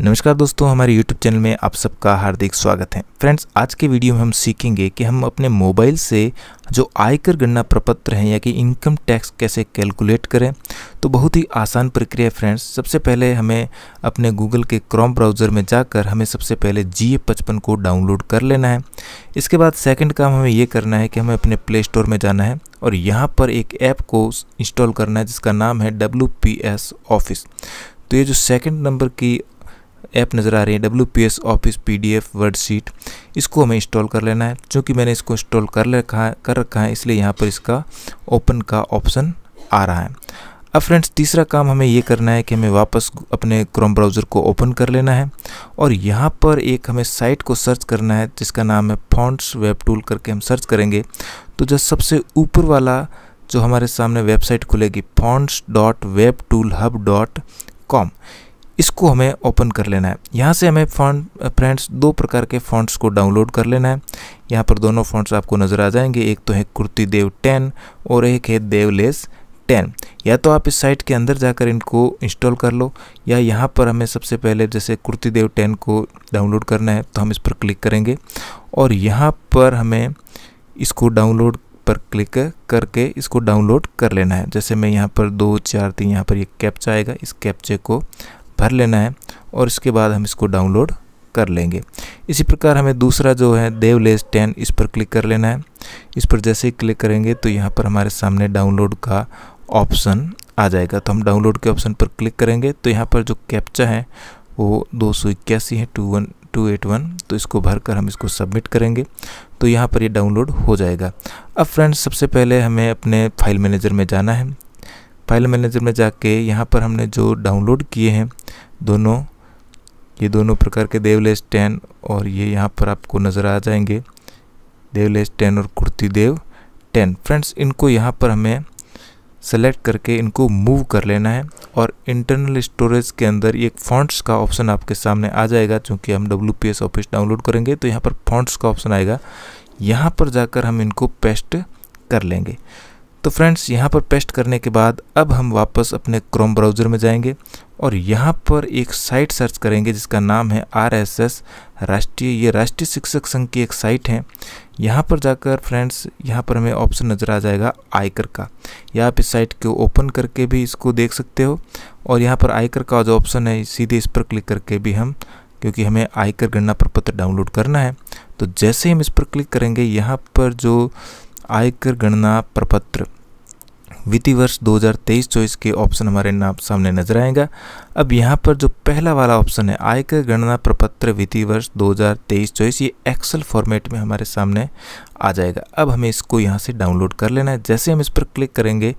नमस्कार दोस्तों हमारे YouTube चैनल में आप सबका हार्दिक स्वागत है फ्रेंड्स आज के वीडियो में हम सीखेंगे कि हम अपने मोबाइल से जो आयकर गणना प्रपत्र हैं या कि इनकम टैक्स कैसे कैलकुलेट करें तो बहुत ही आसान प्रक्रिया है फ्रेंड्स सबसे पहले हमें अपने गूगल के क्रोम ब्राउज़र में जाकर हमें सबसे पहले जी ए पचपन को डाउनलोड कर लेना है इसके बाद सेकेंड काम हमें ये करना है कि हमें अपने प्ले स्टोर में जाना है और यहाँ पर एक ऐप को इंस्टॉल करना है जिसका नाम है डब्ल्यू ऑफिस तो ये जो सेकंड नंबर की ऐप नज़र आ रही है W P S office P D F word sheet इसको हमें इंस्टॉल कर लेना है चूँकि मैंने इसको इंस्टॉल कर रखा है कर रखा है इसलिए यहाँ पर इसका ओपन का ऑप्शन आ रहा है अब फ्रेंड्स तीसरा काम हमें ये करना है कि हमें वापस अपने क्रोम ब्राउज़र को ओपन कर लेना है और यहाँ पर एक हमें साइट को सर्च करना है जिसका नाम है फॉन्ट्स वेब टूल करके हम सर्च करेंगे तो जो सबसे ऊपर वाला जो हमारे सामने वेबसाइट खुलेगी fonts dot web tool hub dot com इसको हमें ओपन कर लेना है यहाँ से हमें फॉन्ट फ्रेंड्स दो प्रकार के फॉन्ट्स को डाउनलोड कर लेना है यहाँ पर दोनों फॉन्ट्स आपको नज़र आ जाएंगे एक तो है कुर्ती देव टेन और एक है देवलेस टेन या तो आप इस साइट के अंदर जाकर इनको इंस्टॉल कर लो या यहाँ पर हमें सबसे पहले जैसे कुर्ती देव टेन को डाउनलोड करना है तो हम इस पर क्लिक करेंगे और यहाँ पर हमें इसको डाउनलोड पर क्लिक करके इसको डाउनलोड कर लेना है जैसे मैं यहाँ पर दो चार तीन यहाँ पर ये यह कैप्चा आएगा इस कैप्चे को भर लेना है और इसके बाद हम इसको डाउनलोड कर लेंगे इसी प्रकार हमें दूसरा जो है देवलेस टेन इस पर क्लिक कर लेना है इस पर जैसे ही क्लिक करेंगे तो यहाँ पर हमारे सामने डाउनलोड का ऑप्शन आ जाएगा तो हम डाउनलोड के ऑप्शन पर क्लिक करेंगे तो यहाँ पर जो कैप्चा है वो दो सौ इक्यासी है two one two eight one तो इसको भरकर हम इसको सबमिट करेंगे तो यहाँ पर ये डाउनलोड हो जाएगा अब फ्रेंड्स सबसे पहले हमें अपने फाइल मैनेजर में जाना है फाइल मैनेजर में जाके यहाँ पर हमने जो डाउनलोड किए हैं दोनों ये दोनों प्रकार के देवलेस टेन और ये यहाँ पर आपको नज़र आ जाएंगे देवलेस टेन और कुर्ती देव टेन फ्रेंड्स इनको यहाँ पर हमें सेलेक्ट करके इनको मूव कर लेना है और इंटरनल स्टोरेज के अंदर एक फॉन्ट्स का ऑप्शन आपके सामने आ जाएगा चूँकि हम W P S office download करेंगे तो यहाँ पर फॉन्ट्स का ऑप्शन आएगा यहाँ पर जाकर हम इनको पेस्ट कर लेंगे तो फ्रेंड्स यहाँ पर पेस्ट करने के बाद अब हम वापस अपने क्रोम ब्राउज़र में जाएंगे और यहाँ पर एक साइट सर्च करेंगे जिसका नाम है आर एस एस राष्ट्रीय ये राष्ट्रीय शिक्षक संघ की एक साइट है यहाँ पर जाकर फ्रेंड्स यहाँ पर हमें ऑप्शन नज़र आ जाएगा आयकर का या आप इस साइट को ओपन करके भी इसको देख सकते हो और यहाँ पर आयकर का जो ऑप्शन है सीधे इस पर क्लिक करके भी हम क्योंकि हमें आयकर गणना प्रपत्र डाउनलोड करना है तो जैसे हम इस पर क्लिक करेंगे यहाँ पर जो आयकर गणना प्रपत्र वित्तीय वर्ष 2023-24 के ऑप्शन हमारे नाम सामने नजर आएगा अब यहाँ पर जो पहला वाला ऑप्शन है आयकर गणना प्रपत्र वित्तीय वर्ष 2023-24 ये एक्सेल फॉर्मेट में हमारे सामने आ जाएगा अब हमें इसको यहाँ से डाउनलोड कर लेना है जैसे हम इस पर क्लिक करेंगे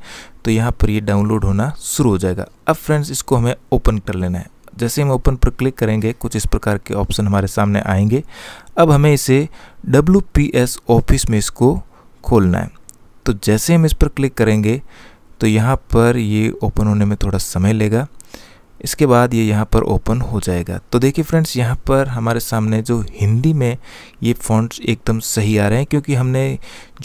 तो यहाँ पर ये यह डाउनलोड होना शुरू हो जाएगा अब फ्रेंड्स इसको हमें ओपन कर लेना है जैसे हम ओपन पर क्लिक करेंगे कुछ इस प्रकार के ऑप्शन हमारे सामने आएंगे अब हमें इसे डब्ल्यू ऑफिस में इसको खोलना है तो जैसे हम इस पर क्लिक करेंगे तो यहाँ पर ये ओपन होने में थोड़ा समय लेगा इसके बाद ये यहाँ पर ओपन हो जाएगा तो देखिए फ्रेंड्स यहाँ पर हमारे सामने जो हिंदी में ये फॉन्ट्स एकदम सही आ रहे हैं क्योंकि हमने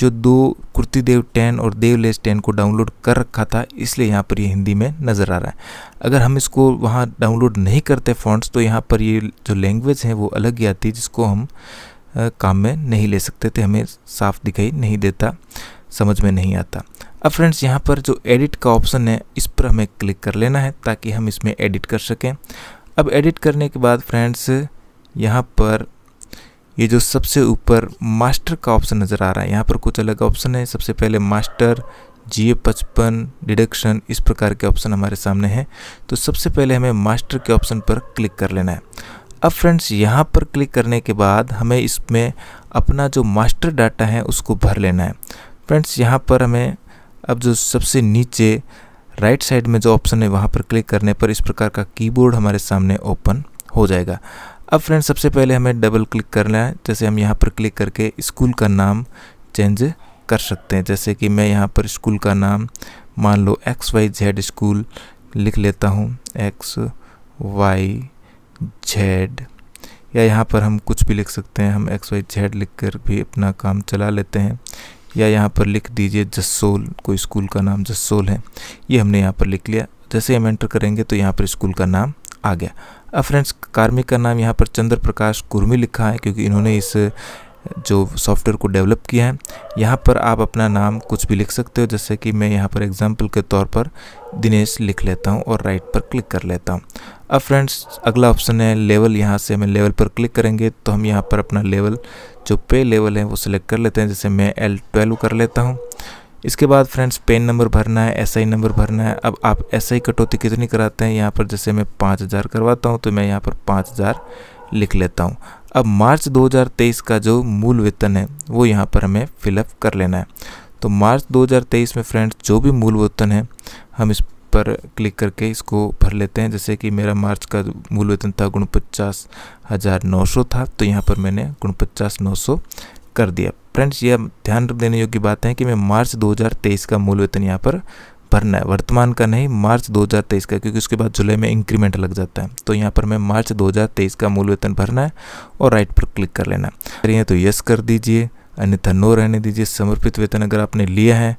जो दो कुर्ती देव टेन और देवलेस टेन को डाउनलोड कर रखा था इसलिए यहाँ पर ये हिंदी में नज़र आ रहा है अगर हम इसको वहाँ डाउनलोड नहीं करते फॉन्ट्स तो यहाँ पर ये जो लैंग्वेज है वो अलग ही आती है जिसको हम काम में नहीं ले सकते थे हमें साफ दिखाई नहीं देता समझ में नहीं आता अब फ्रेंड्स यहाँ पर जो एडिट का ऑप्शन है इस पर हमें क्लिक कर लेना है ताकि हम इसमें एडिट कर सकें अब एडिट करने के बाद फ्रेंड्स यहाँ पर ये जो सबसे ऊपर मास्टर का ऑप्शन नज़र आ रहा है यहाँ पर कुछ अलग ऑप्शन है सबसे पहले मास्टर जी ए पचपन डिडक्शन इस प्रकार के ऑप्शन हमारे सामने हैं तो सबसे पहले हमें मास्टर के ऑप्शन पर क्लिक कर लेना है अब फ्रेंड्स यहाँ पर क्लिक करने के बाद हमें इसमें अपना जो मास्टर डाटा है उसको भर लेना है फ्रेंड्स यहाँ पर हमें अब जो सबसे नीचे राइट साइड में जो ऑप्शन है वहाँ पर क्लिक करने पर इस प्रकार का कीबोर्ड हमारे सामने ओपन हो जाएगा अब फ्रेंड्स सबसे पहले हमें डबल क्लिक करना है जैसे हम यहाँ पर क्लिक करके स्कूल का नाम चेंज कर सकते हैं जैसे कि मैं यहाँ पर स्कूल का नाम मान लो एक्स वाई जेड स्कूल लिख लेता हूँ एक्स वाई जेड या यहाँ पर हम कुछ भी लिख सकते हैं हम एक्स वाई जेड लिख कर भी अपना काम चला लेते हैं या यहाँ पर लिख दीजिए जसोल कोई स्कूल का नाम जसोल है ये हमने यहाँ पर लिख लिया जैसे हम एंटर करेंगे तो यहाँ पर स्कूल का नाम आ गया अब फ्रेंड्स कार्मिक का नाम यहाँ पर चंद्र प्रकाश कुर्मी लिखा है क्योंकि इन्होंने इस जो सॉफ्टवेयर को डेवलप किया है यहाँ पर आप अपना नाम कुछ भी लिख सकते हो जैसे कि मैं यहाँ पर एग्जाम्पल के तौर पर दिनेश लिख लेता हूँ और राइट पर क्लिक कर लेता हूँ अब फ्रेंड्स अगला ऑप्शन है लेवल यहाँ से हमें लेवल पर क्लिक करेंगे तो हम यहाँ पर अपना लेवल जो पे लेवल है वो सिलेक्ट कर लेते हैं जैसे मैं एल ट्वेल्व कर लेता हूँ इसके बाद फ्रेंड्स पेन नंबर भरना है एसआई नंबर भरना है अब आप आई कटौती कितनी कराते हैं यहाँ पर जैसे मैं पाँच हज़ार करवाता हूँ तो मैं यहाँ पर पाँच हज़ार लिख लेता हूँ अब मार्च 2023 का जो मूल वेतन है वो यहाँ पर हमें फिलअप कर लेना है तो मार्च 2023 में फ्रेंड्स जो भी मूल वेतन है हम इस पर क्लिक करके इसको भर लेते हैं जैसे कि मेरा मार्च का मूल वेतन था गुणपचास हज़ार नौ सौ था तो यहाँ पर मैंने गुणपचास नौ सौ कर दिया फ्रेंड्स यह ध्यान देने योग्य बात है कि मैं मार्च 2023 का मूल वेतन यहाँ पर भरना है वर्तमान का नहीं मार्च 2023 का क्योंकि उसके बाद जुलाई में इंक्रीमेंट लग जाता है तो यहाँ पर मैं मार्च 2023 का मूल वेतन भरना है और राइट पर क्लिक कर लेना है तो यस कर दीजिए अन्यथा नो रहने दीजिए समर्पित वेतन अगर आपने लिया है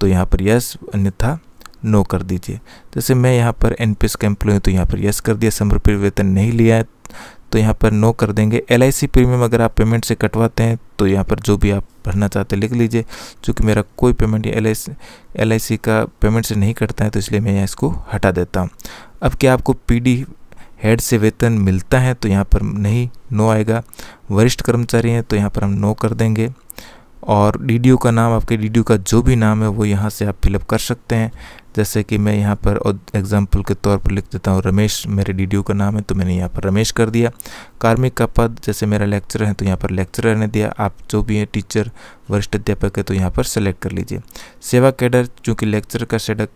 तो यहाँ पर यस अन्यथा नो कर दीजिए जैसे मैं यहाँ पर एन पी एस का एम्प्लॉय तो यहाँ पर यस कर दिया समर्पित वेतन नहीं लिया है तो यहाँ पर नो कर देंगे एल प्रीमियम अगर आप पेमेंट से कटवाते हैं तो यहाँ पर जो भी आप भरना चाहते हैं लिख लीजिए चूँकि मेरा कोई पेमेंट एल एल का पेमेंट से नहीं कटता है तो इसलिए मैं यहाँ इसको हटा देता हूँ अब क्या आपको पी हेड से वेतन मिलता है तो यहाँ पर नहीं नो आएगा वरिष्ठ कर्मचारी हैं तो यहाँ पर हम नो कर देंगे और डी का नाम आपके डी का जो भी नाम है वो यहाँ से आप फिलअप कर सकते हैं जैसे कि मैं यहाँ पर एग्जाम्पल के तौर पर लिख देता हूँ रमेश मेरे डी का नाम है तो मैंने यहाँ पर रमेश कर दिया कार्मिक का पद जैसे मेरा लेक्चर है तो यहाँ पर लेक्चरर ने दिया आप जो भी हैं टीचर वरिष्ठ अध्यापक है तो यहाँ पर सेलेक्ट कर लीजिए सेवा कैडर चूँकि लेक्चर का सेडक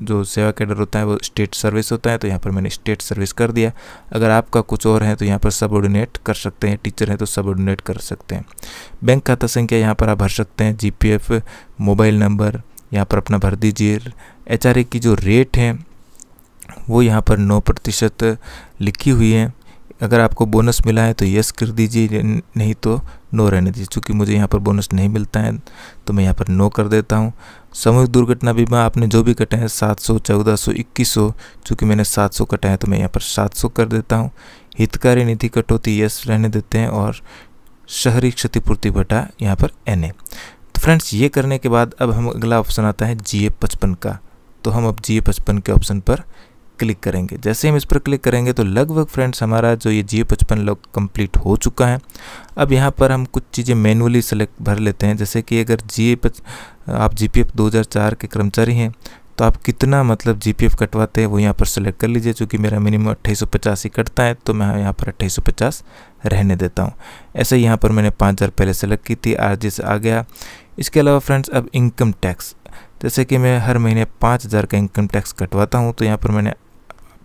जो सेवा कैडर होता है वो स्टेट सर्विस होता है तो यहाँ पर मैंने स्टेट सर्विस कर दिया अगर आपका कुछ और है तो यहाँ पर सब कर सकते हैं टीचर हैं तो सब कर सकते हैं बैंक खाता संख्या यहाँ पर आप भर सकते हैं जी मोबाइल नंबर यहाँ पर अपना भर दीजिए एच की जो रेट है वो यहाँ पर नौ प्रतिशत लिखी हुई है अगर आपको बोनस मिला है तो यस कर दीजिए नहीं तो नो रहने दीजिए चूँकि मुझे यहाँ पर बोनस नहीं मिलता है तो मैं यहाँ पर नो कर देता हूँ सामूहिक दुर्घटना बीमा आपने जो भी कटे हैं सात सौ चौदह सौ इक्कीस सौ चूँकि मैंने सात सौ कटा है तो मैं यहाँ पर सात सौ कर देता हूँ हितकारी निधि कटौती यस रहने देते हैं और शहरी क्षतिपूर्ति बटा यहाँ पर एन ए फ्रेंड्स ये करने के बाद अब हम अगला ऑप्शन आता है जी ए पचपन का तो हम अब जी ए पचपन के ऑप्शन पर क्लिक करेंगे जैसे हम इस पर क्लिक करेंगे तो लगभग फ्रेंड्स हमारा जो ये जी पचपन लॉक कंप्लीट हो चुका है अब यहाँ पर हम कुछ चीज़ें मैनुअली सेलेक्ट भर लेते हैं जैसे कि अगर जी पच आप जी पी एफ दो हज़ार चार के कर्मचारी हैं तो आप कितना मतलब जी कटवाते हैं वो यहाँ पर सेलेक्ट कर लीजिए चूँकि मेरा मिनिमम अट्ठाईस ही कटता है तो मैं यहाँ पर अट्ठाईस रहने देता हूँ ऐसे यहाँ पर मैंने पाँच हज़ार पहले सेलेक्ट की थी आर से आ गया इसके अलावा फ्रेंड्स अब इनकम टैक्स जैसे कि मैं हर महीने पाँच हज़ार का इनकम टैक्स कटवाता हूँ तो यहाँ पर मैंने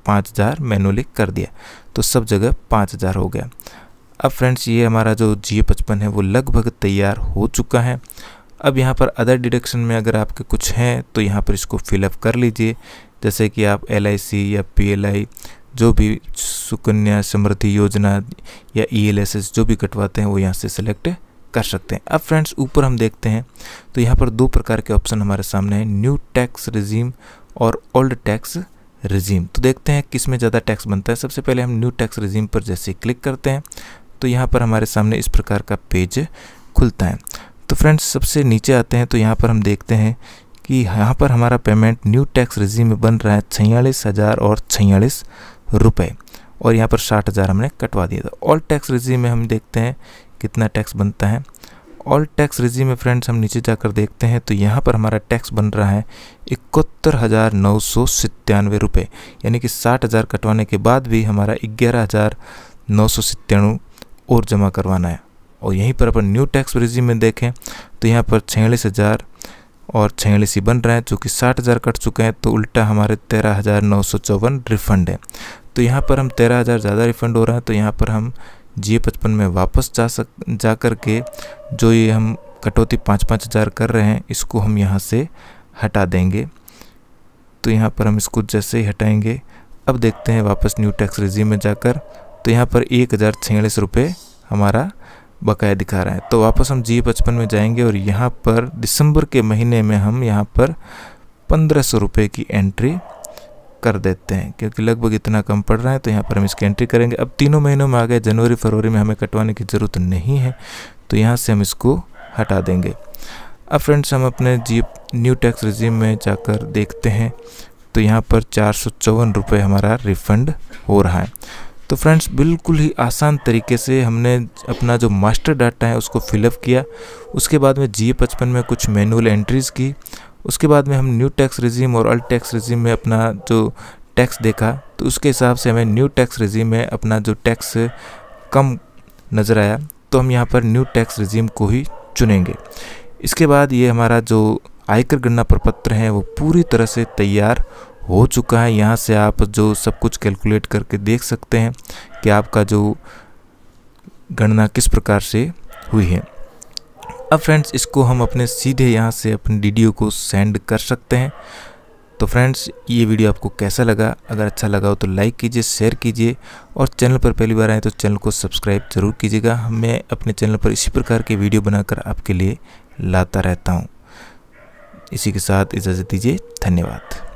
पाँच हज़ार मैनुअली कर दिया तो सब जगह पाँच हज़ार हो गया अब फ्रेंड्स ये हमारा जो जी पचपन है वो लगभग तैयार हो चुका है अब यहाँ पर अदर डिडक्शन में अगर आपके कुछ हैं तो यहाँ पर इसको फिलअप कर लीजिए जैसे कि आप एल या पी जो भी सुकन्या समृद्धि योजना या ई e जो भी कटवाते हैं वो यहाँ से सिलेक्ट कर सकते हैं अब फ्रेंड्स ऊपर हम देखते हैं तो यहाँ पर दो प्रकार के ऑप्शन हमारे सामने हैं न्यू टैक्स रिजीम और ओल्ड टैक्स रिजीम तो देखते हैं किस में ज़्यादा टैक्स बनता है सबसे पहले हम न्यू टैक्स रिजीम पर जैसे क्लिक करते हैं तो यहाँ पर हमारे सामने इस प्रकार का पेज खुलता है तो फ्रेंड्स सबसे नीचे आते हैं तो यहाँ पर हम देखते हैं कि यहाँ पर हमारा पेमेंट न्यू टैक्स रिजी में बन रहा है छियालीस हज़ार और छियालीस रुपये और यहाँ पर साठ हज़ार हमने कटवा दिया था ऑल टैक्स रिजी में हम देखते हैं कितना टैक्स बनता है ऑल टैक्स रिजी में फ्रेंड्स हम नीचे जाकर देखते हैं तो यहाँ पर हमारा टैक्स बन रहा है इकहत्तर हज़ार नौ सौ सत्तानवे रुपये यानी कि साठ हज़ार कटवाने के बाद भी हमारा ग्यारह हज़ार नौ सौ सत्तानवे और जमा करवाना है और यहीं पर अपन न्यू टैक्स रिजीम में देखें तो यहाँ पर छियालीस हज़ार और छियालीस ही बन रहा है जो कि साठ हज़ार कट चुके हैं तो उल्टा हमारे तेरह हज़ार नौ सौ चौवन रिफंड है तो यहाँ पर हम तेरह हज़ार ज़्यादा रिफंड हो रहा है तो यहाँ पर हम जी पचपन में वापस जा सक जा कर के जो ये हम कटौती पाँच पाँच हज़ार कर रहे हैं इसको हम यहाँ से हटा देंगे तो यहाँ पर हम इसको जैसे ही हटाएंगे अब देखते हैं वापस न्यू टैक्स रिजीम में जाकर तो यहाँ पर एक हज़ार छियालीस रुपये हमारा बकाया दिखा रहा है तो वापस हम जी पचपन में जाएंगे और यहाँ पर दिसंबर के महीने में हम यहाँ पर पंद्रह सौ रुपये की एंट्री कर देते हैं क्योंकि लगभग इतना कम पड़ रहा है तो यहाँ पर हम इसकी एंट्री करेंगे अब तीनों महीनों में आ गए जनवरी फरवरी में हमें कटवाने की ज़रूरत नहीं है तो यहाँ से हम इसको हटा देंगे अब फ्रेंड्स हम अपने जी न्यू टैक्स रिजीम में जाकर देखते हैं तो यहाँ पर चार सौ चौवन रुपये हमारा रिफंड हो रहा है तो फ्रेंड्स बिल्कुल ही आसान तरीके से हमने अपना जो मास्टर डाटा है उसको फिलअप किया उसके बाद में जी पचपन में कुछ मैनुअल एंट्रीज़ की उसके बाद में हम न्यू टैक्स रिजीम और अल्ट टैक्स रिजीम में अपना जो टैक्स देखा तो उसके हिसाब से हमें न्यू टैक्स रिजीम में अपना जो टैक्स कम नज़र आया तो हम यहाँ पर न्यू टैक्स रिजीम को ही चुनेंगे इसके बाद ये हमारा जो आयकर गणना प्रपत्र हैं वो पूरी तरह से तैयार हो चुका है यहाँ से आप जो सब कुछ कैलकुलेट करके देख सकते हैं कि आपका जो गणना किस प्रकार से हुई है अब फ्रेंड्स इसको हम अपने सीधे यहाँ से अपने वीडियो को सेंड कर सकते हैं तो फ्रेंड्स ये वीडियो आपको कैसा लगा अगर अच्छा लगा हो तो लाइक कीजिए शेयर कीजिए और चैनल पर पहली बार आए तो चैनल को सब्सक्राइब जरूर कीजिएगा मैं अपने चैनल पर इसी प्रकार के वीडियो बनाकर आपके लिए लाता रहता हूँ इसी के साथ इजाज़त दीजिए धन्यवाद